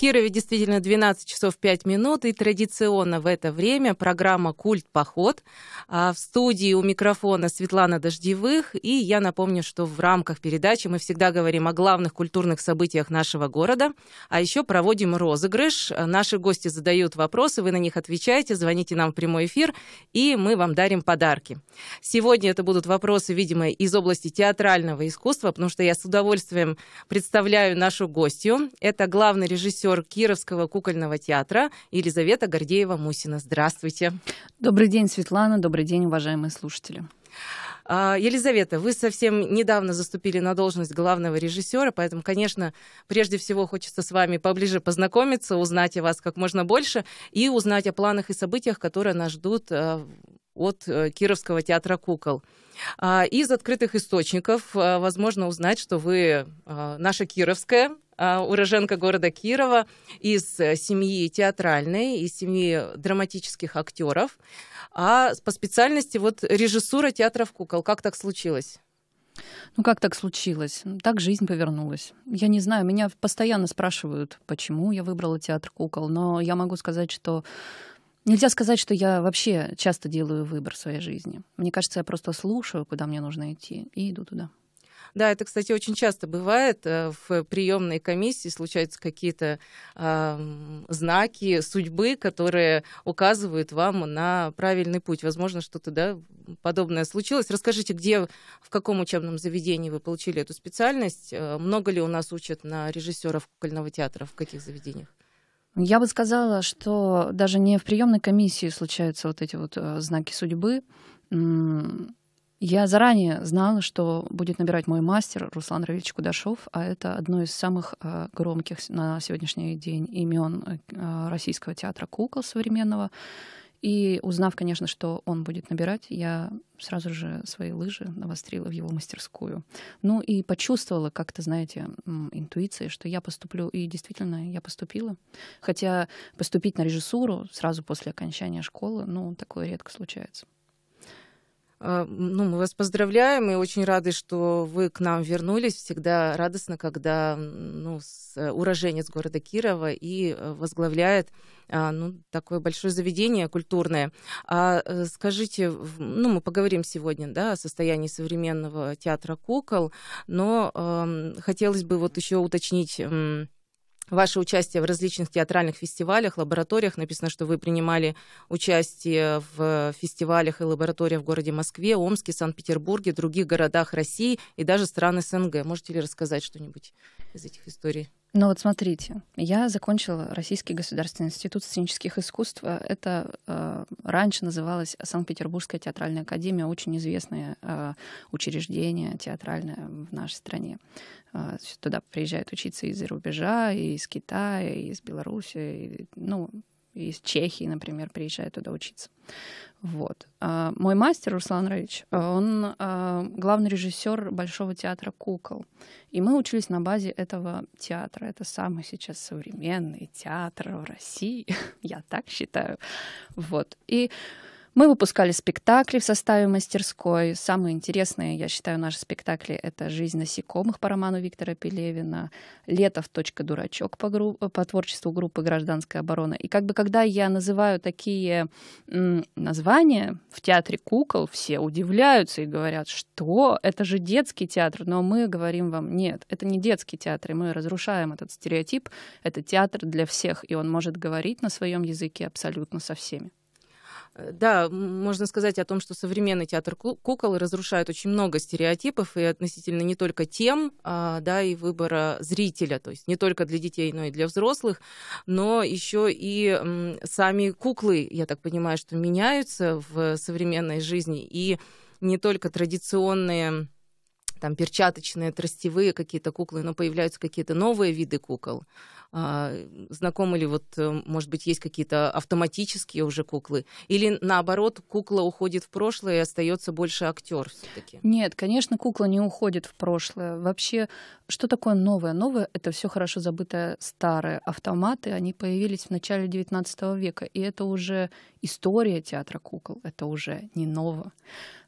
Кирове действительно 12 часов 5 минут, и традиционно в это время программа «Культ-поход». А, в студии у микрофона Светлана Дождевых, и я напомню, что в рамках передачи мы всегда говорим о главных культурных событиях нашего города, а еще проводим розыгрыш. Наши гости задают вопросы, вы на них отвечаете, звоните нам в прямой эфир, и мы вам дарим подарки. Сегодня это будут вопросы, видимо, из области театрального искусства, потому что я с удовольствием представляю нашу гостью. Это главный режиссер актер Кировского кукольного театра Елизавета Гордеева-Мусина. Здравствуйте. Добрый день, Светлана. Добрый день, уважаемые слушатели. А, Елизавета, вы совсем недавно заступили на должность главного режиссера, поэтому, конечно, прежде всего хочется с вами поближе познакомиться, узнать о вас как можно больше и узнать о планах и событиях, которые нас ждут а, от э, Кировского театра кукол. А, из открытых источников возможно узнать, что вы наша кировская, Э, уроженка города Кирова, из э, семьи театральной, из семьи драматических актеров, а по специальности вот режиссура театров кукол. Как так случилось? Ну как так случилось? Ну, так жизнь повернулась. Я не знаю, меня постоянно спрашивают, почему я выбрала театр кукол, но я могу сказать, что Нельзя сказать, что я вообще часто делаю выбор в своей жизни. Мне кажется, я просто слушаю, куда мне нужно идти, и иду туда. Да, это, кстати, очень часто бывает. Э, в приемной комиссии случаются какие-то э, знаки судьбы, которые указывают вам на правильный путь. Возможно, что-то да, подобное случилось. Расскажите, где, в каком учебном заведении вы получили эту специальность? Э, много ли у нас учат на режиссеров кукольного театра? В каких заведениях? Я бы сказала, что даже не в приемной комиссии случаются вот эти вот э, знаки судьбы я заранее знала, что будет набирать мой мастер Руслан Равильевич Кудашов, а это одно из самых э, громких на сегодняшний день имен э, э, российского театра кукол современного. И узнав, конечно, что он будет набирать, я сразу же свои лыжи навострила в его мастерскую. Ну и почувствовала как-то, знаете, интуицией, что я поступлю. И действительно, я поступила. Хотя поступить на режиссуру сразу после окончания школы, ну, такое редко случается. Э, ну, мы вас поздравляем и очень рады, что вы к нам вернулись. Всегда радостно, когда ну, э, уроженец города Кирова и э, возглавляет а, ну, такое большое заведение культурное. А скажите, ну, мы поговорим сегодня да, о состоянии современного театра кукол, но э, хотелось бы вот еще уточнить ваше участие в различных театральных фестивалях, лабораториях. Написано, что вы принимали участие в фестивалях и лабораториях в городе Москве, Омске, Санкт-Петербурге, других городах России и даже стран СНГ. Можете ли рассказать что-нибудь из этих историй? Но вот смотрите, я закончила Российский государственный институт сценических искусств. Э, это э, раньше называлась Санкт-Петербургская театральная академия, очень известное э, учреждение театральное в нашей стране. Э, туда приезжают учиться из-за рубежа, и из Китая, и из Беларуси, и, ну, из Чехии, например, приезжает туда учиться. Вот. А, мой мастер Руслан Равич, а, он а, главный режиссер Большого театра кукол. И мы учились на базе этого театра. Это самый сейчас современный театр в России. Я так считаю. Вот. И мы выпускали спектакли в составе мастерской. Самые интересные, я считаю, наши спектакли — это «Жизнь насекомых» по роману Виктора Пелевина, «Летов. Дурачок» по, гру... по творчеству группы «Гражданская оборона». И как бы когда я называю такие названия в театре кукол, все удивляются и говорят, что это же детский театр. Но мы говорим вам, нет, это не детский театр, и мы разрушаем этот стереотип. Это театр для всех, и он может говорить на своем языке абсолютно со всеми. Э, да, можно сказать о том, что современный театр кукол разрушает очень много стереотипов и относительно не только тем, а, да, и выбора зрителя, то есть не только для детей, но и для взрослых, но еще и сами куклы, я так понимаю, что меняются в современной жизни, и не только традиционные там перчаточные, тростевые какие-то куклы, но появляются какие-то новые виды кукол. А, знакомы ли вот, э, может быть, есть какие-то автоматические уже куклы? Или наоборот, кукла уходит в прошлое и остается больше актер все-таки? Нет, конечно, кукла не уходит в прошлое. Вообще, что такое новое? Новое — это все хорошо забытое старое. Автоматы, они появились в начале XIX века, и это уже история театра кукол, это уже не ново.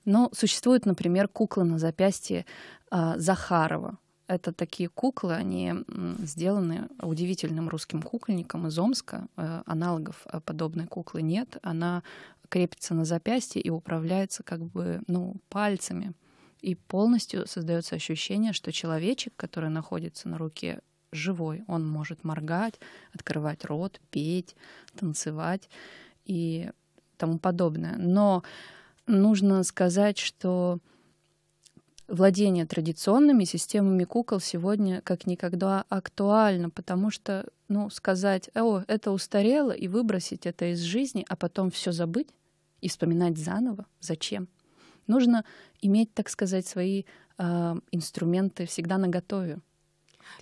Но существуют, например, куклы на запястье а, Захарова. Это такие куклы, они сделаны удивительным русским кукольником из Омска. Э, аналогов э, подобной куклы нет. Она крепится на запястье и управляется как бы ну, пальцами. И полностью создается ощущение, что человечек, который находится на руке, живой. Он может моргать, открывать рот, петь, танцевать и тому подобное. Но нужно сказать, что владение традиционными системами кукол сегодня как никогда актуально, потому что, ну, сказать, о, это устарело, и выбросить это из жизни, а потом все забыть и вспоминать заново, зачем? Нужно иметь, так сказать, свои э, инструменты всегда наготове.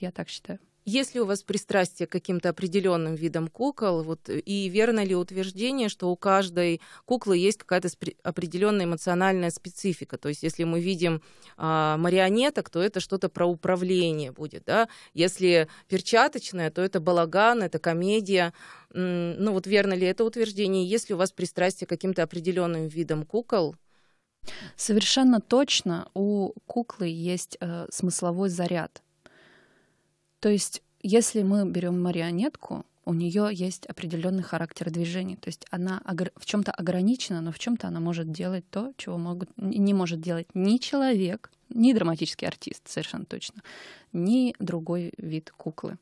Я так считаю. Если у вас пристрастие к каким-то определенным видам кукол, вот, э, и верно ли утверждение, что у каждой куклы есть какая-то определенная эмоциональная специфика? То есть, если мы видим а, марионеток, то это что-то про управление будет, да? Если перчаточная, то это балаган, это комедия. Ну вот верно ли это утверждение? Если у вас пристрастие к каким-то определенным видам кукол, Совершенно точно у куклы есть э, смысловой заряд. То есть, если мы берем марионетку, у нее есть определенный характер движений. То есть она в чем-то ограничена, но в чем-то она может делать то, чего могут, не может делать ни человек, ни драматический артист, совершенно точно, ни другой вид куклы.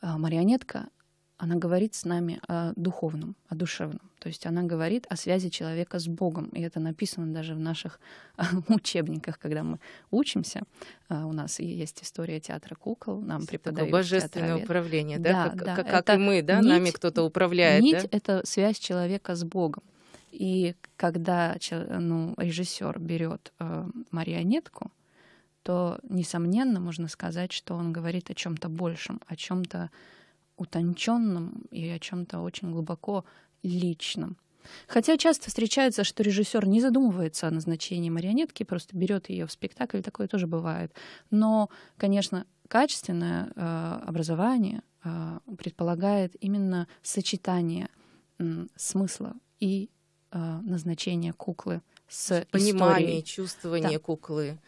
А, марионетка она говорит с нами о духовном, о душевном. То есть она говорит о связи человека с Богом. И это написано даже в наших учебниках, когда мы учимся. А, у нас есть история театра кукол, нам преподают божественное театровед. управление, да? да как да. как, как и мы, да? Нить, Нами кто-то управляет, Нить да? — это связь человека с Богом. И когда ну, режиссер берет э, марионетку, то, несомненно, можно сказать, что он говорит о чем-то большем, о чем-то утонченном и о чем-то очень глубоко личном. Хотя часто встречается, что режиссер не задумывается о назначении марионетки, просто берет ее в спектакль, такое тоже бывает. Но, конечно, качественное э, образование э, предполагает именно сочетание э, смысла и э, назначения куклы с пониманием, чувствованием да. куклы.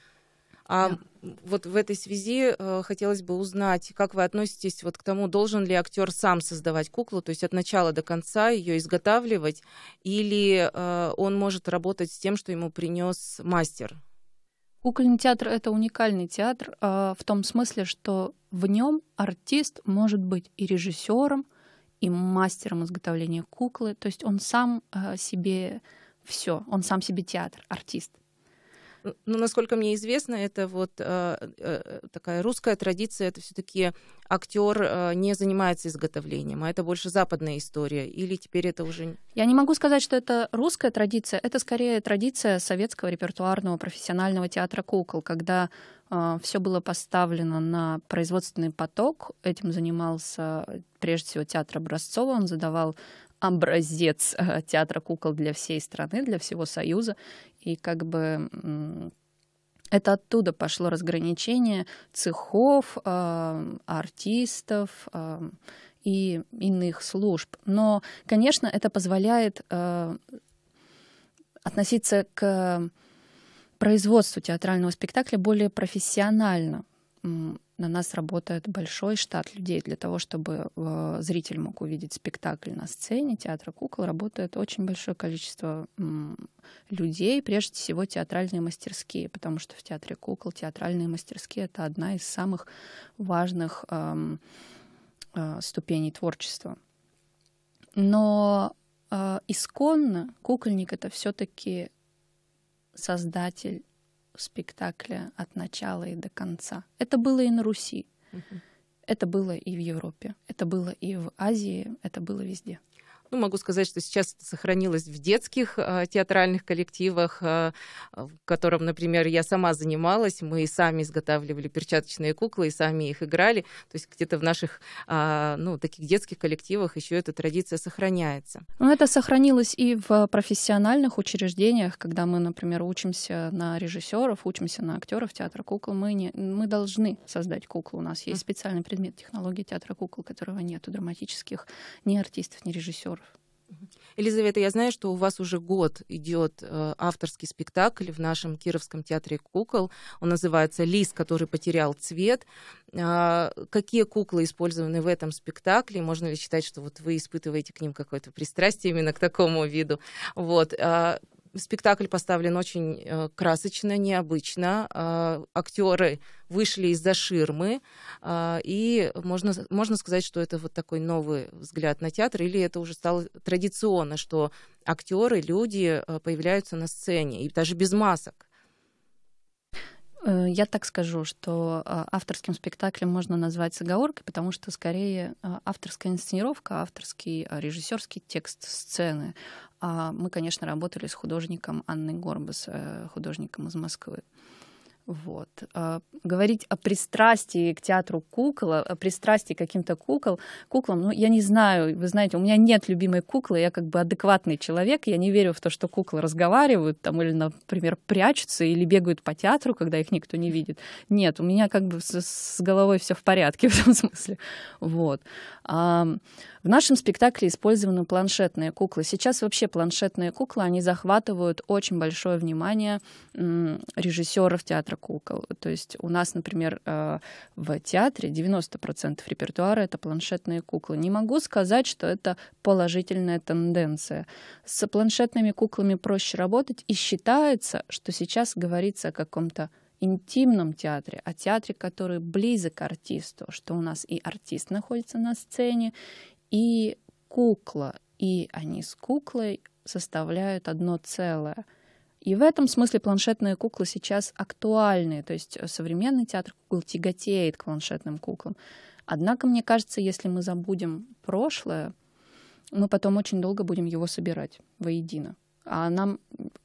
А да. вот в этой связи э, хотелось бы узнать, как вы относитесь вот к тому, должен ли актер сам создавать куклу, то есть от начала до конца ее изготавливать, или э, он может работать с тем, что ему принес мастер? Кукольный театр это уникальный театр э, в том смысле, что в нем артист может быть и режиссером, и мастером изготовления куклы, то есть он сам себе все, он сам себе театр, артист. Ну, насколько мне известно, это вот а, э, такая русская традиция, это все-таки актер а, не занимается изготовлением, а это больше западная история. Или теперь это уже... Я не могу сказать, что это русская традиция, это скорее традиция советского репертуарного профессионального театра кукол, когда а, все было поставлено на производственный поток. Этим занимался прежде всего театр Образцова. Он задавал образец э, театра кукол для всей страны, для всего Союза. И как бы это оттуда пошло разграничение цехов, э, артистов э, и иных служб. Но, конечно, это позволяет относиться к производству театрального спектакля более профессионально. На нас работает большой штат людей для того, чтобы э, зритель мог увидеть спектакль на сцене театра кукол. Работает очень большое количество людей, прежде всего театральные мастерские, потому что в театре кукол театральные мастерские — это одна из самых важных эм, э, ступеней творчества. Но э, исконно кукольник — это все таки создатель спектакля от начала и до конца. Это было и на Руси, угу. это было и в Европе, это было и в Азии, это было везде. Ну, могу сказать, что сейчас это сохранилось в детских э, театральных коллективах, э, в котором, например, я сама занималась. Мы и сами изготавливали перчаточные куклы, и сами их играли. То есть где-то в наших, э, ну, таких детских коллективах еще эта традиция сохраняется. Ну, это сохранилось и в профессиональных учреждениях, когда мы, например, учимся на режиссеров, учимся на актеров театра кукол. Мы, не, мы должны создать куклу. У нас есть специальный предмет технологии театра кукол, которого нет у драматических ни артистов, ни режиссеров Елизавета, я знаю, что у вас уже год идет э, авторский спектакль в нашем Кировском театре кукол. Он называется «Лис, который потерял цвет». А, какие куклы использованы в этом спектакле? Можно ли считать, что вот вы испытываете к ним какое-то пристрастие именно к такому виду? Вот. А, спектакль поставлен очень э, красочно, необычно. А, актеры вышли из-за ширмы, а, и можно, можно сказать, что это вот такой новый взгляд на театр, или это уже стало традиционно, что актеры, люди э, появляются на сцене, и даже без масок. Э, я так скажу, что э, авторским спектаклем можно назвать с потому что скорее э, авторская инсценировка, авторский режиссерский текст сцены. А мы, конечно, работали с художником Анной Горбас, художником из Москвы. Вот. А, говорить о пристрастии к театру кукол, о пристрастии к каким-то кукол, куклам, ну, я не знаю, вы знаете, у меня нет любимой куклы, я как бы адекватный человек, я не верю в то, что куклы разговаривают там или, например, прячутся или бегают по театру, когда их никто не видит. Нет, у меня как бы с, с головой все в порядке в этом смысле. Вот. А, в нашем спектакле использованы планшетные куклы. Сейчас вообще планшетные куклы, они захватывают очень большое внимание режиссеров театра например, кукол. То есть у нас, например, э, в театре 90% репертуара — это планшетные куклы. Не могу сказать, что это положительная тенденция. С планшетными куклами проще работать, и считается, что сейчас говорится о каком-то интимном театре, о театре, который близок к артисту, что у нас и артист находится на сцене, и кукла, и они с куклой составляют одно целое — и в этом смысле планшетные куклы сейчас актуальны. То есть э, современный театр кукол тяготеет к планшетным куклам. Однако, мне кажется, если мы забудем прошлое, мы потом очень долго будем его собирать воедино. А нам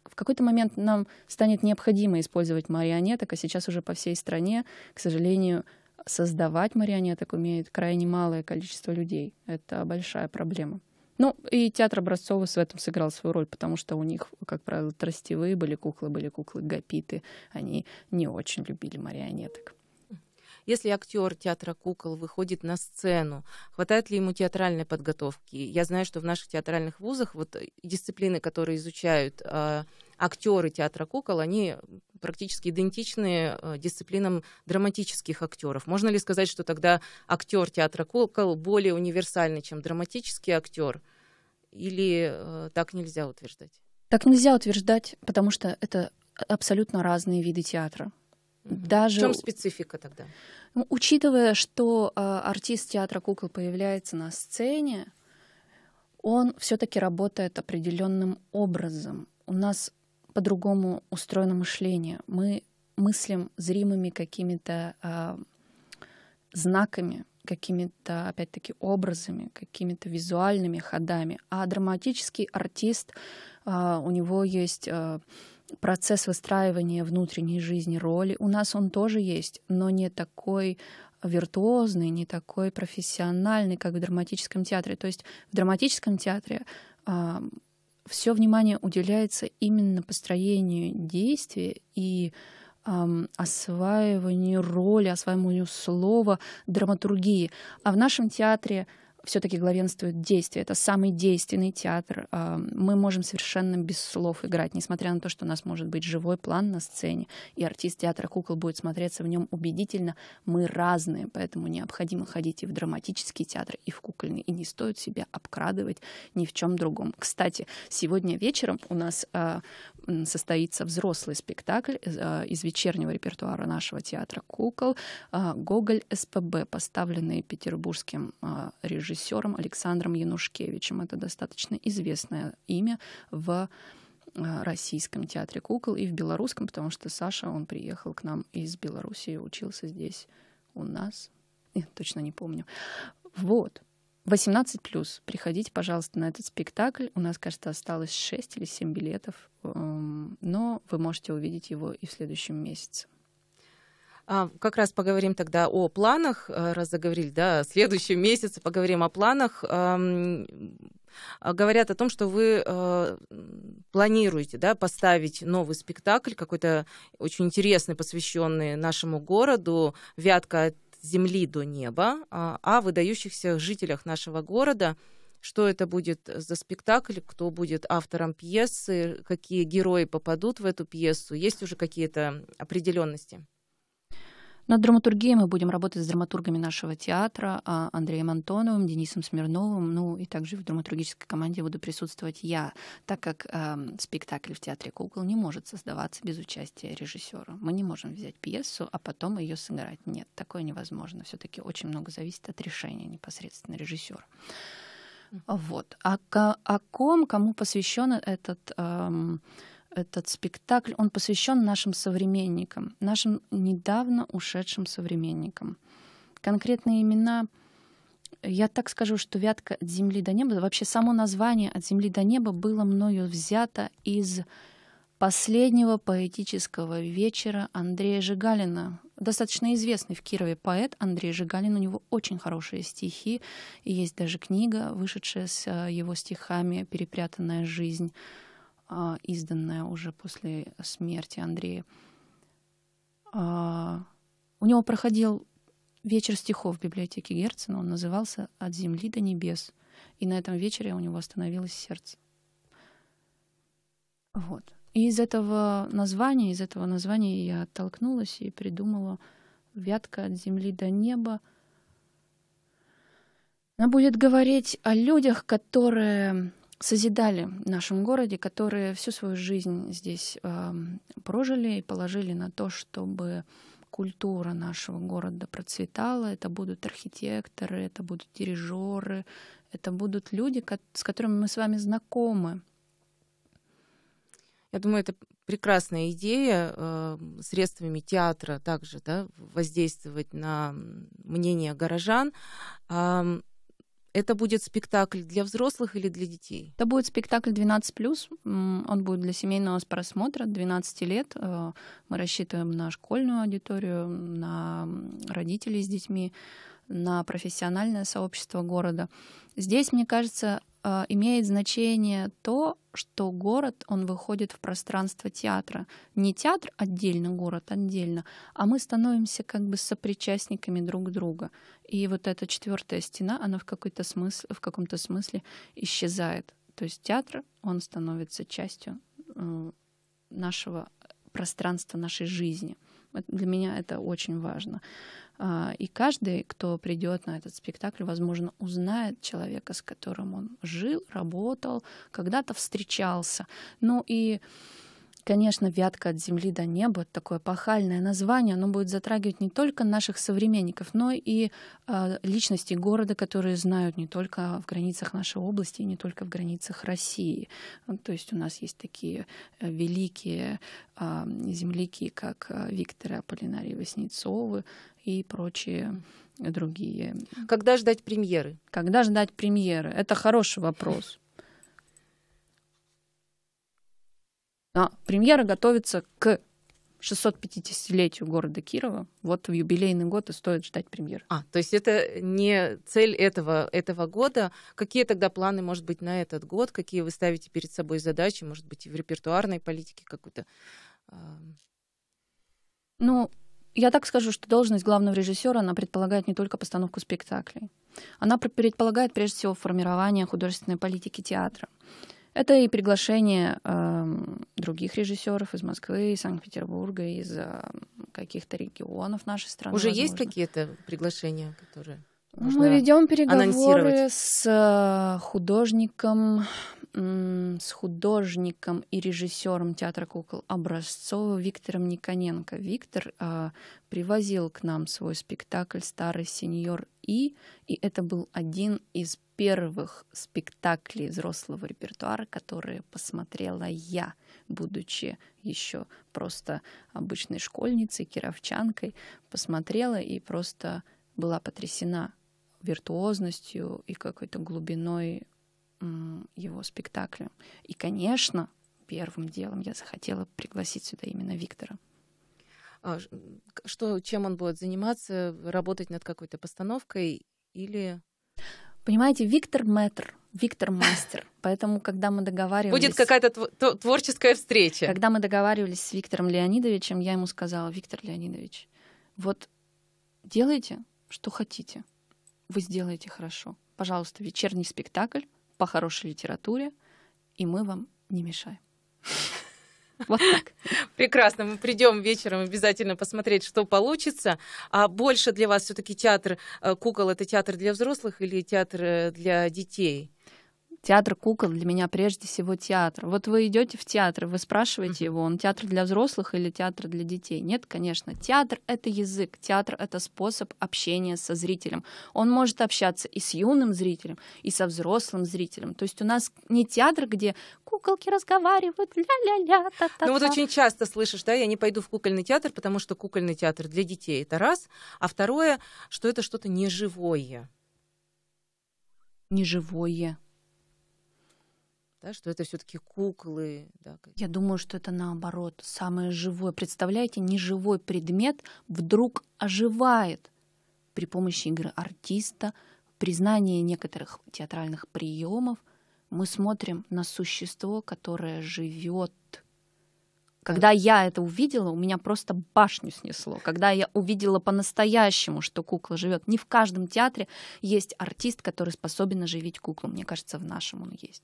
в какой-то момент нам станет необходимо использовать марионеток, а сейчас уже по всей стране, к сожалению, создавать марионеток умеет крайне малое количество людей. Это большая проблема. Ну, и театр образцовый в этом сыграл свою роль, потому что у них, как правило, тростевые были куклы, были куклы гапиты. Они не очень любили марионеток. Если актер театра кукол выходит на сцену, хватает ли ему театральной подготовки? Я знаю, что в наших театральных вузах вот э, дисциплины, которые изучают э, актеры театра кукол, они практически идентичны э, дисциплинам драматических актеров. Можно ли сказать, что тогда актер театра кукол более универсальный, чем драматический актер? Или э, так нельзя утверждать? Так нельзя утверждать, потому что это абсолютно разные виды театра. Даже... В чем специфика тогда? Ну, учитывая, что э, артист театра кукол появляется на сцене, он все-таки работает определенным образом. У нас по-другому устроено мышление. Мы мыслим зримыми какими-то э, знаками, какими-то, опять-таки, образами, какими-то визуальными ходами. А драматический артист, э, у него есть... Э, процесс выстраивания внутренней жизни роли. У нас он тоже есть, но не такой виртуозный, не такой профессиональный, как в драматическом театре. То есть в драматическом театре а, все внимание уделяется именно построению действия и осваиванию роли, осваиванию слова, драматургии. А в нашем театре все-таки главенствует действие. Это самый действенный театр. А, мы можем совершенно без слов играть, несмотря на то, что у нас может быть живой план на сцене, и артист театра кукол будет смотреться в нем убедительно. Мы разные, поэтому необходимо ходить и в драматический театр, и в кукольный. И не стоит себя обкрадывать ни в чем другом. Кстати, сегодня вечером у нас а, состоится взрослый спектакль э, из вечернего репертуара нашего театра кукол а, «Гоголь СПБ», поставленный петербургским режиссером режиссером Александром Янушкевичем. Это достаточно известное имя в э, российском театре кукол и в белорусском, потому что Саша, он приехал к нам из Белоруссии, учился здесь у нас. Нет, точно не помню. Вот. 18 плюс. Приходите, пожалуйста, на этот спектакль. У нас, кажется, осталось 6 или 7 билетов, эм, но вы можете увидеть его и в следующем месяце. А, как раз поговорим тогда о планах, а, раз заговорили, да, в следующем месяце поговорим о планах а, говорят о том, что вы э, планируете да, поставить новый спектакль, какой-то очень интересный, посвященный нашему городу, «Вятка от земли до неба», э, о выдающихся жителях нашего города. Что это будет за спектакль, кто будет автором пьесы, какие герои попадут в эту пьесу, есть уже какие-то определенности? Над драматургией мы будем работать с драматургами нашего театра, а, Андреем Антоновым, Денисом Смирновым, ну и также в драматургической команде буду присутствовать я, так как э, спектакль в театре кукол не может создаваться без участия режиссера. Мы не можем взять пьесу, а потом ее сыграть. Нет, такое невозможно. Все-таки очень много зависит от решения непосредственно режиссера. Вот. А о ком, кому посвящен этот эм, этот спектакль, он посвящен нашим современникам, нашим недавно ушедшим современникам. Конкретные имена, я так скажу, что «Вятка от земли до неба», вообще само название «От земли до неба» было мною взято из последнего поэтического вечера Андрея Жигалина. Достаточно известный в Кирове поэт Андрей Жигалин. У него очень хорошие стихи. есть даже книга, вышедшая с э, его стихами «Перепрятанная жизнь». А, изданная уже после смерти Андрея. А, у него проходил вечер стихов в библиотеке Герцена, он назывался «От земли до небес», и на этом вечере у него остановилось сердце. Вот. И из этого названия, из этого названия я оттолкнулась и придумала «Вятка от земли до неба». Она будет говорить о людях, которые созидали в нашем городе, которые всю свою жизнь здесь э, прожили и положили на то, чтобы культура нашего города процветала. Это будут архитекторы, это будут дирижеры, это будут люди, с которыми мы с вами знакомы. Я думаю, это прекрасная идея э, средствами театра также да, воздействовать на мнение горожан. Это будет спектакль для взрослых или для детей? Это будет спектакль 12+. Он будет для семейного просмотра 12 лет. Э, мы рассчитываем на школьную аудиторию, на родителей с детьми на профессиональное сообщество города. Здесь, мне кажется, э, имеет значение то, что город, он выходит в пространство театра. Не театр отдельно, город отдельно, а мы становимся как бы сопричастниками друг друга. И вот эта четвертая стена, она в, какой-то смысл, в каком-то смысле исчезает. То есть театр, он становится частью э, нашего пространства, нашей жизни. Для меня это очень важно. А, и каждый, кто придет на этот спектакль, возможно, узнает человека, с которым он жил, работал, когда-то встречался. Ну и Конечно, «Вятка от земли до неба» — такое пахальное название, оно будет затрагивать не только наших современников, но и а, личности города, которые знают не только в границах нашей области и не только в границах России. То есть у нас есть такие э, великие э, земляки, как э, Викторы Аполлинарии Васнецовы, и прочие другие. Когда ждать премьеры? Когда ждать премьеры? Это хороший вопрос. А, премьера готовится к 650-летию города Кирова. Вот в юбилейный год и стоит ждать премьеры. А, то есть это не цель этого, этого года. Какие тогда планы, может быть, на этот год? Какие вы ставите перед собой задачи? Может быть, и в репертуарной политике какую-то? А, ну, я так скажу, что должность главного режиссера, она предполагает не только постановку спектаклей. Она предполагает прежде всего формирование художественной политики театра. Это и приглашение э, других режиссеров из Москвы, из Санкт-Петербурга, из э, каких-то регионов нашей страны. Уже возможно. есть какие-то приглашения, которые... Мы ведем переговоры с э, художником с художником и режиссером театра кукол Образцова Виктором Никоненко. Виктор а, привозил к нам свой спектакль «Старый сеньор И», и это был один из первых спектаклей взрослого репертуара, которые посмотрела я, будучи еще просто обычной школьницей, кировчанкой, посмотрела и просто была потрясена виртуозностью и какой-то глубиной его спектаклю. И, конечно, первым делом я захотела пригласить сюда именно Виктора. А что, чем он будет заниматься? Работать над какой-то постановкой или... Понимаете, Виктор Мэтр, Виктор Мастер. Поэтому, когда мы договаривались... Будет какая-то творческая встреча. Когда мы договаривались с Виктором Леонидовичем, я ему сказала, Виктор Леонидович, вот делайте, что хотите. Вы сделаете хорошо. Пожалуйста, вечерний спектакль по хорошей литературе, и мы вам не мешаем. Вот так. Прекрасно. Мы придем вечером обязательно посмотреть, что получится. А больше для вас все-таки театр э, кукол это театр для взрослых или театр э, для детей? театр кукол для меня прежде всего театр. Вот вы идете в театр, вы спрашиваете его, он театр для взрослых или театр для детей? Нет, конечно. Театр — это язык, театр — это способ общения со зрителем. Он может общаться и с юным зрителем, и со взрослым зрителем. То есть у нас не театр, где куколки разговаривают, ля-ля-ля, та-та-та. Ну вот очень часто слышишь, да, я не пойду в кукольный театр, потому что кукольный театр для детей — это раз. А второе, что это что-то неживое неживое да, что это все-таки куклы. Да. Я думаю, что это наоборот, самое живое. Представляете, неживой предмет вдруг оживает при помощи игры артиста, признания некоторых театральных приемов. Мы смотрим на существо, которое живет. Когда я это увидела, у меня просто башню снесло. Когда я увидела по-настоящему, что кукла живет, не в каждом театре есть артист, который способен оживить куклу. Мне кажется, в нашем он есть.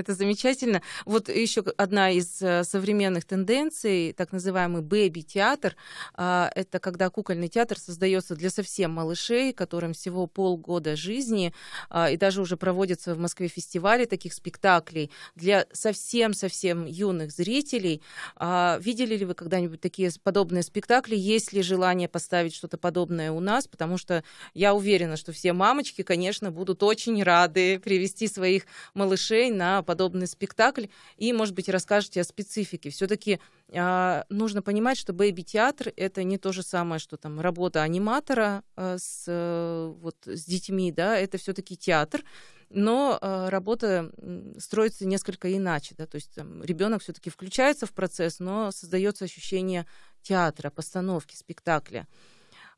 Это замечательно. Вот еще одна из э, современных тенденций, так называемый бэби-театр, а, это когда кукольный театр создается для совсем малышей, которым всего полгода жизни, а, и даже уже проводятся в Москве фестивали таких спектаклей для совсем-совсем юных зрителей. А, видели ли вы когда-нибудь такие подобные спектакли? Есть ли желание поставить что-то подобное у нас? Потому что я уверена, что все мамочки, конечно, будут очень рады привести своих малышей на подобный спектакль и, может быть, расскажете о специфике. Все-таки а, нужно понимать, что бэби-театр — это не то же самое, что там работа аниматора э, с, э, вот, с детьми, да, это все-таки театр, но э, работа строится несколько иначе, да, то есть ребенок все-таки включается в процесс, но создается ощущение театра, постановки, спектакля.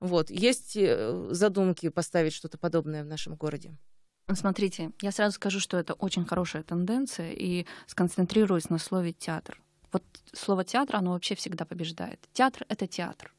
Вот. Есть задумки поставить что-то подобное в нашем городе? Смотрите, я сразу скажу, что это очень хорошая тенденция, и сконцентрируюсь на слове театр. Вот слово театр, оно вообще всегда побеждает. Театр — это театр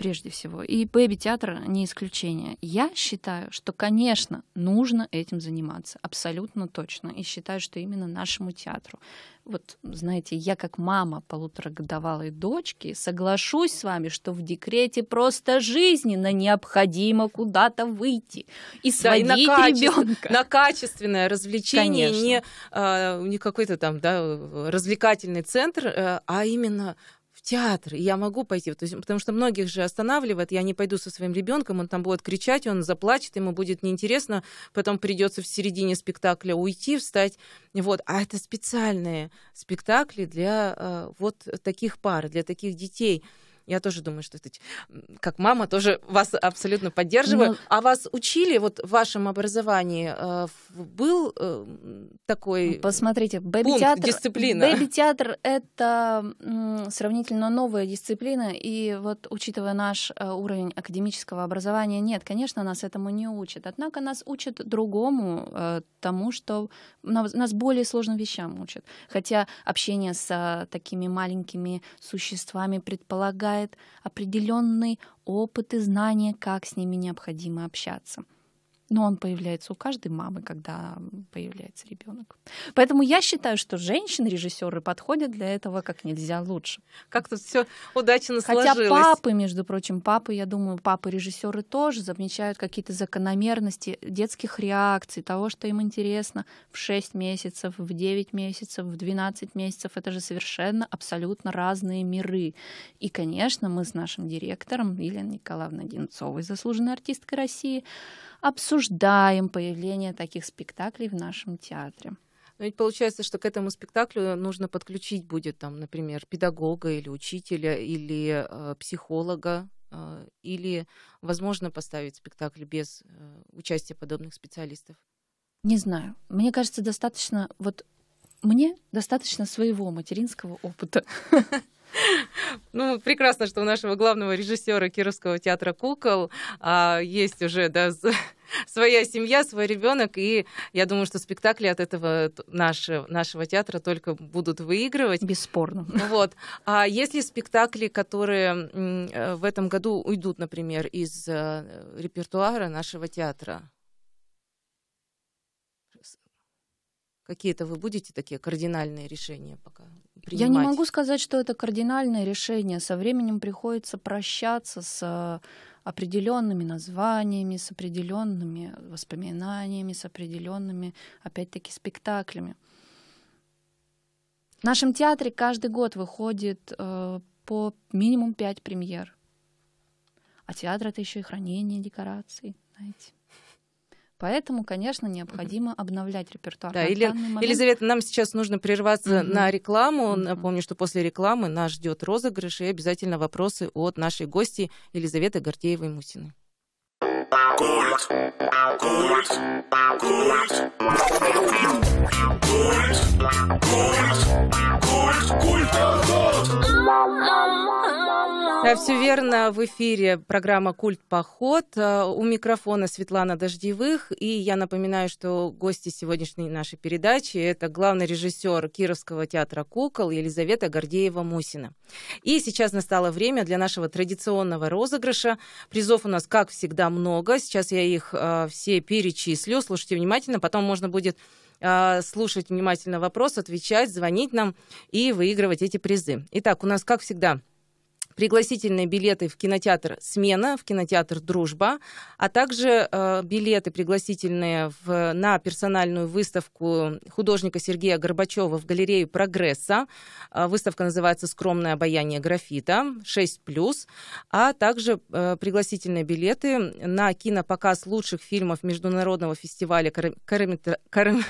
прежде всего. И бэби-театр не исключение. Я считаю, что, конечно, нужно этим заниматься, абсолютно точно. И считаю, что именно нашему театру. Вот, знаете, я как мама полуторагодовалой дочки соглашусь с вами, что в декрете просто жизненно необходимо куда-то выйти и сводить да, и на ребенка. На качественное развлечение, конечно. не, а, не какой-то там да, развлекательный центр, э, а именно театр, и я могу пойти. То есть, потому что многих же останавливает, я не пойду со своим ребенком, он там будет кричать, он заплачет, ему будет неинтересно, потом придется в середине спектакля уйти, встать. Вот. А это специальные спектакли для э, вот таких пар, для таких детей. Я тоже думаю, что это, как мама, тоже вас абсолютно поддерживаю. Но... Ну, а вас учили, вот в вашем образовании э, был э, такой ну, Посмотрите, бэби-театр, дисциплина? Бэби-театр — это сравнительно новая дисциплина, и вот учитывая наш э, уровень академического образования, нет, конечно, нас этому не учат. Однако нас учат другому, тому, что нас более сложным вещам учат. Хотя общение с такими маленькими существами предполагает обладает определенный опыт знания, как с ними необходимо общаться – но он появляется у каждой мамы, когда появляется ребенок. Поэтому я считаю, что женщины-режиссеры подходят для этого как нельзя лучше. Как тут все удачно Хотя сложилось. Хотя папы, между прочим, папы, я думаю, папы-режиссеры тоже замечают какие-то закономерности детских реакций, того, что им интересно в 6 месяцев, в 9 месяцев, в 12 месяцев. Это же совершенно абсолютно разные миры. И, конечно, мы с нашим директором Еленой Николаевной Одинцовой, заслуженной артисткой России, обсуждаем появление таких спектаклей в нашем театре. Но ну, ведь получается, что к этому спектаклю нужно подключить будет, там, например, педагога или учителя, или э, психолога, э, или, возможно, поставить спектакль без э, участия подобных специалистов. Не знаю. Мне кажется, достаточно вот мне достаточно своего материнского опыта. Ну, прекрасно, что у нашего главного режиссера Кировского театра кукол а, есть уже да, своя семья, свой ребенок, и я думаю, что спектакли от этого нашего, нашего театра только будут выигрывать. Бесспорно. Вот. А есть ли спектакли, которые э, в этом году уйдут, например, из э, репертуара нашего театра? Какие-то вы будете такие кардинальные решения пока принимать? Я не могу сказать, что это кардинальное решение. Со временем приходится прощаться с э, определенными названиями, с определенными воспоминаниями, с определенными, опять-таки, спектаклями. В нашем театре каждый год выходит э, по минимум пять премьер. А театр это еще и хранение декораций, знаете. Поэтому, конечно, необходимо обновлять репертуар. Да, или, Елизавета, нам сейчас нужно прерваться угу. на рекламу. Угу. Напомню, что после рекламы нас ждет розыгрыш и обязательно вопросы от нашей гости Елизаветы Гордеевой-Мусиной. Культ. Культ. Культ. Культ. Культ. Культ. Культ. Культ. Да, э, все верно. В эфире программа «Культ поход». Э, у микрофона Светлана Дождевых. И я напоминаю, что гости сегодняшней нашей передачи – это главный режиссер Кировского театра «Кукол» Елизавета Гордеева-Мусина. И сейчас настало время для нашего традиционного розыгрыша. Призов у нас, как всегда, много. Сейчас я их э, все перечислю. Слушайте внимательно, потом можно будет слушать внимательно вопрос, отвечать, звонить нам и выигрывать эти призы. Итак, у нас, как всегда, пригласительные билеты в кинотеатр «Смена», в кинотеатр «Дружба», а также э, билеты пригласительные в, на персональную выставку художника Сергея Горбачева в галерею «Прогресса». Э, выставка называется «Скромное обаяние графита» 6+, а также э, пригласительные билеты на кинопоказ лучших фильмов Международного фестиваля караметра... Кар...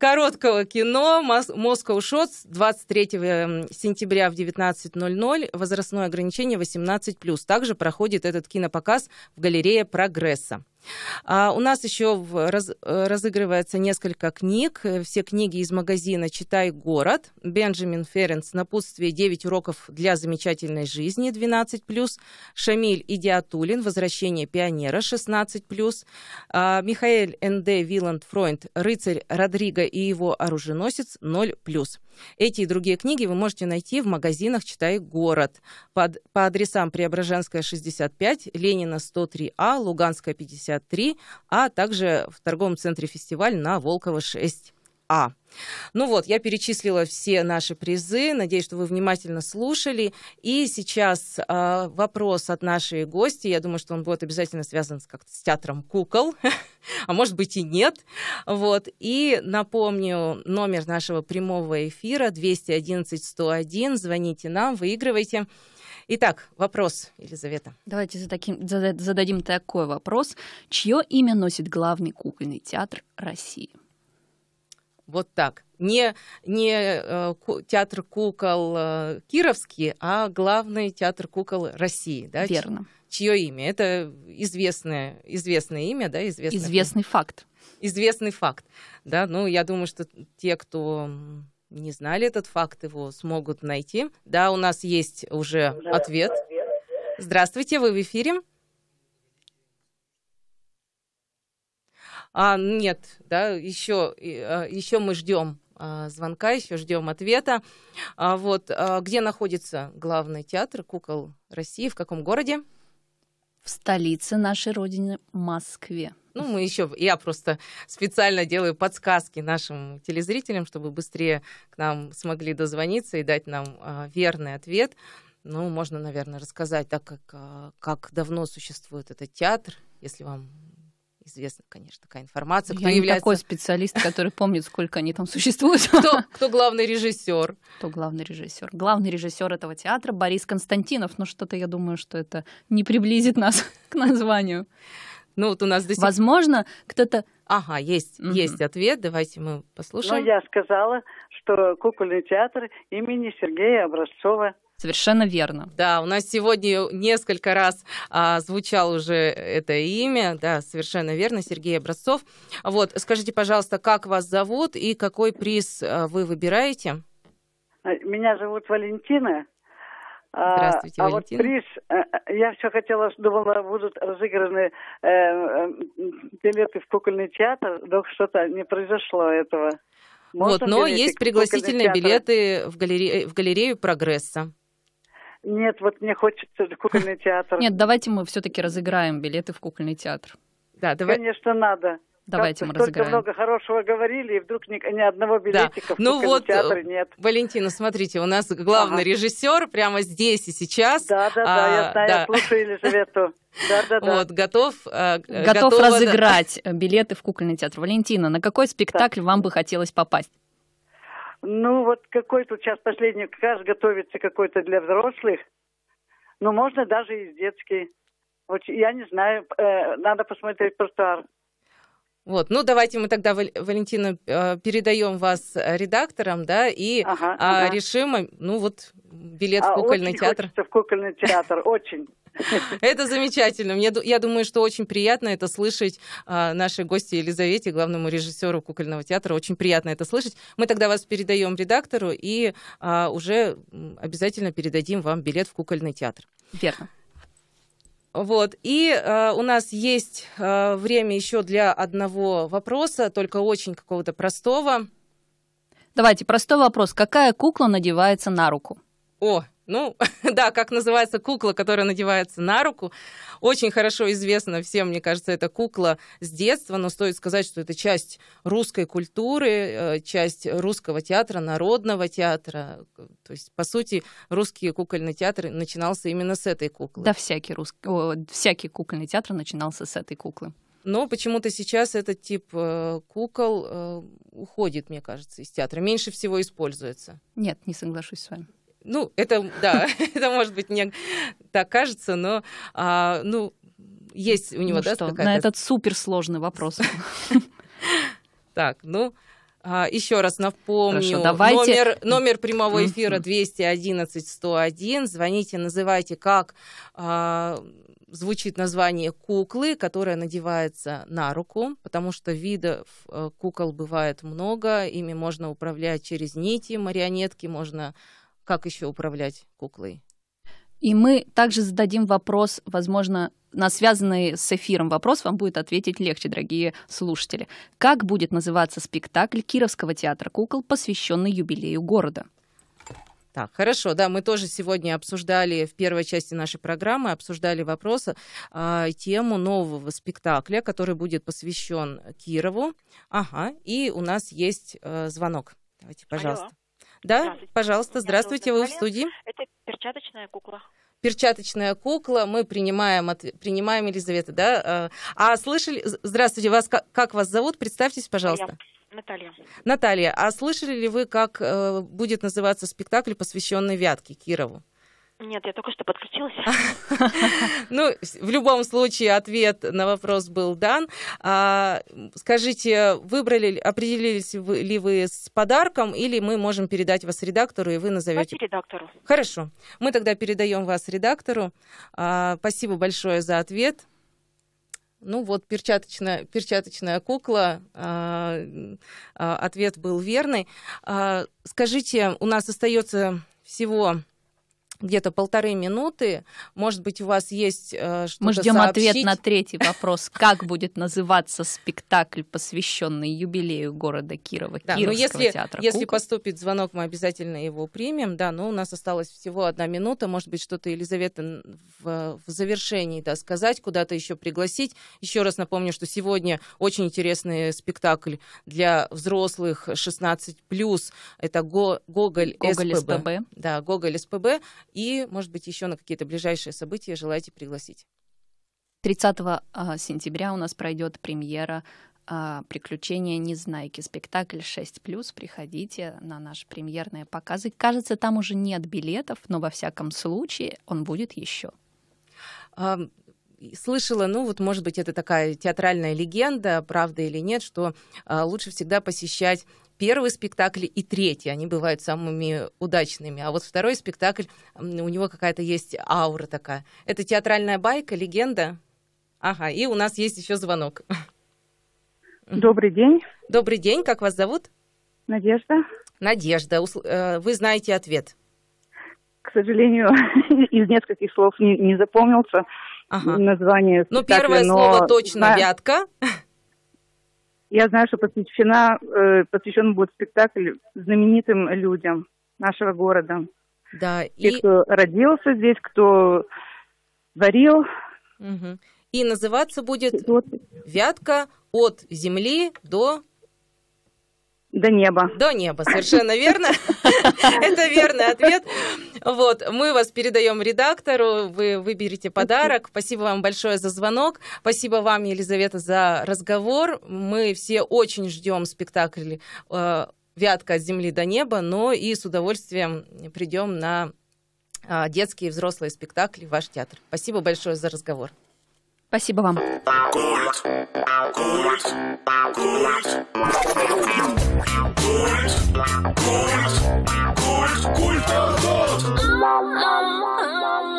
короткого кино «Москва Шотс» 23 сентября в 19.00. Возрастное ограничение 18+. Также проходит этот кинопоказ в галерее «Прогресса». А у нас еще раз, э, разыгрывается несколько книг. Все книги из магазина «Читай город». Бенджамин Ференс «Напутствие 9 уроков для замечательной жизни» 12+. Шамиль Идиатулин «Возвращение пионера» 16+. А Михаил Н.Д. Виланд Фройнд «Рыцарь Родриго и его оруженосец» 0+. Эти и другие книги вы можете найти в магазинах «Читай город» под, по адресам Преображенская, 65, Ленина, 103А, Луганская, 53, а также в торговом центре «Фестиваль» на Волкова, 6. А. Ну вот, я перечислила все наши призы. Надеюсь, что вы внимательно слушали. И сейчас э, вопрос от нашей гости. Я думаю, что он будет обязательно связан с как-то с театром кукол, а может быть и нет. Вот. И напомню, номер нашего прямого эфира 211-101. Звоните нам, выигрывайте. Итак, вопрос, Елизавета. Давайте зададим, зададим такой вопрос. Чье имя носит главный кукольный театр России? Вот так. Не, не э, театр кукол э, кировский, а главный театр кукол России. Да? Верно. Чье имя? Это известное, известное имя, да? Известный, известный факт. Известный факт, да. Ну, я думаю, что те, кто не знали этот факт, его смогут найти. Да, у нас есть уже, уже ответ. ответ. Здравствуйте, вы в эфире. А, нет, да, еще, а, еще мы ждем а, звонка, еще ждем ответа. А вот а, где находится главный театр кукол России, в каком городе? В столице нашей родины, Москве. Ну, мы еще, я просто специально делаю подсказки нашим телезрителям, чтобы быстрее к нам смогли дозвониться и дать нам верный ответ. Ну, можно, наверное, рассказать, так как, как давно существует этот театр, если вам известна, конечно, такая информация. Кто Я является... не такой специалист, который помнит, сколько они там существуют. Кто, кто главный режиссер? Кто главный режиссер? Главный режиссер этого театра Борис Константинов. Но ну, что-то я думаю, что это не приблизит нас к названию. Ну вот у нас до сих... Возможно, кто-то... Ага, есть, mm есть ответ. Давайте мы послушаем. Ну, я сказала, что кукольный театр имени Сергея Образцова. Совершенно верно. Да, у нас сегодня несколько раз а, звучал уже это имя, да, совершенно верно, Сергей Образцов. Вот, скажите, пожалуйста, как вас зовут и какой приз а, вы выбираете? Э, меня зовут Валентина. А, Здравствуйте, а, Валентина. А вот приз, э, э, я все хотела, думала, будут разыграны э, билеты в кукольный театр, но что-то не произошло этого. вот, но есть пригласительные билеты в, галере... в галерею прогресса. Нет, вот мне хочется кукольный театр. Нет, давайте мы все-таки разыграем билеты в кукольный театр. Да, давай. Конечно, надо. Давайте мы разыграем. много хорошего говорили, и вдруг ни, ни одного билетика да. в ну вот, театре э, нет. Валентина, смотрите, у нас главный ага. режиссер прямо здесь и сейчас. Да, да, да, а, я знаю, да. я слушаю Елизавету. Да, да, да. Вот, готов, э, готов готова... разыграть билеты в кукольный театр. Валентина, на какой спектакль да. вам бы хотелось попасть? Ну, вот какой тут сейчас последний как раз готовится какой-то для взрослых. Ну, можно даже и детский. Вот я не знаю, э, надо посмотреть репертуар. Вот, ну давайте мы тогда, Валентина, э, передаем вас редакторам, да, и ага, а, да. решим, ну вот билет а, в кукольный очень театр. в кукольный театр, очень. Это замечательно. Мне, я думаю, что очень приятно это слышать а, нашей гости Елизавете, главному режиссеру кукольного театра. Очень приятно это слышать. Мы тогда вас передаем редактору и а, уже обязательно передадим вам билет в кукольный театр. Верно. Вот. И э, у нас есть э, время еще для одного вопроса, только очень какого-то простого. Давайте, простой вопрос. Какая кукла надевается на руку? О, ну, да, как называется кукла, которая надевается на руку. Очень хорошо известна всем, мне кажется, эта кукла с детства, но стоит сказать, что это часть русской культуры, э, часть русского театра, народного театра. То есть, по сути, русский кукольный театр начинался именно с этой куклы. Да, всякий, русский, всякий кукольный театр начинался с этой куклы. Но почему-то сейчас этот тип э, кукол э, уходит, мне кажется, из театра. Меньше всего используется. Нет, не соглашусь с вами. Ну, это, да, это может быть не так кажется, но, а, ну, есть у него, ну да, что, на этот суперсложный вопрос. Так, ну, а, еще раз напомню, Хорошо, давайте... номер, номер прямого эфира 211-101. Звоните, называйте, как а, звучит название куклы, которая надевается на руку, потому что видов э, кукол бывает много, ими можно управлять через нити, марионетки, можно как еще управлять куклой. И мы также зададим вопрос, возможно, на связанный с эфиром вопрос вам будет ответить легче, дорогие слушатели. Как будет называться спектакль Кировского театра кукол, посвященный юбилею города? Так, хорошо, да, мы тоже сегодня обсуждали в первой части нашей программы, обсуждали вопросы э, а, тему нового спектакля, который будет посвящен Кирову. Ага, и у нас есть э, звонок. Давайте, пожалуйста. Да, здравствуйте. пожалуйста, здравствуйте, вы в студии. Это перчаточная кукла перчаточная кукла, мы принимаем, от, принимаем Елизавета, да? А, а слышали, здравствуйте, вас как вас зовут? Представьтесь, пожалуйста. Наталья. Наталья, а слышали ли вы, как э, будет называться спектакль, посвященный Вятке Кирову? Нет, я только что подключилась. Ну, в любом случае, ответ на вопрос был дан. А, скажите, выбрали, определились ли вы с подарком, или мы можем передать вас редактору, и вы назовете... редактору. Хорошо. Мы тогда передаем вас редактору. А, спасибо большое за ответ. Ну вот перчаточная, перчаточная кукла, а, ответ был верный. скажите, у нас остается всего где-то полторы минуты. Может быть, у вас есть э, что-то Мы ждем ответ на третий вопрос. Как будет называться спектакль, посвященный юбилею города Кирова, да, ну Кировского ну, если, театра Если поступит звонок, мы обязательно его примем. Да, но у нас осталась всего одна минута. Может быть, что-то Елизавета в, в завершении да, сказать, куда-то еще пригласить. Еще раз напомню, что сегодня очень интересный спектакль для взрослых 16+. Это Го, Гоголь, Гоголь СПБ. СПБ. Да, Гоголь СПБ. И, может быть, еще на какие-то ближайшие события желаете пригласить. 30 а, сентября у нас пройдет премьера а, «Приключения Незнайки». Спектакль 6+. Приходите на наши премьерные показы. Кажется, там уже нет билетов, но во всяком случае он будет еще. слышала, ну вот, может быть, это такая театральная легенда, правда или нет, что а, лучше всегда посещать первый спектакль и третий, они бывают самыми удачными. А вот второй спектакль, у него какая-то есть аура такая. Это театральная байка, легенда. Ага, и у нас есть еще звонок. Добрый день. Добрый день, как вас зовут? Надежда. Надежда, э, вы знаете ответ. К сожалению, из нескольких слов не, не запомнился ага. название. Ну, первое но... слово точно вятка. Я знаю, что посвящена, э, посвящен будет спектакль знаменитым людям нашего города. Да, Те, кто родился здесь, кто варил, Угу. И называться будет «Вятка от земли до до неба. До неба, совершенно верно. Это верный ответ. Вот, мы вас передаем редактору, вы выберете подарок. Спасибо вам большое за звонок. Спасибо вам, Елизавета, за разговор. Мы все очень ждем спектакль э, «Вятка от земли до неба», но и с удовольствием придем на э, детские и взрослые спектакли в ваш театр. Спасибо большое за разговор. Спасибо вам. Культ. Культ. Культ. Культ. Культ. Культ. Культ. Культ.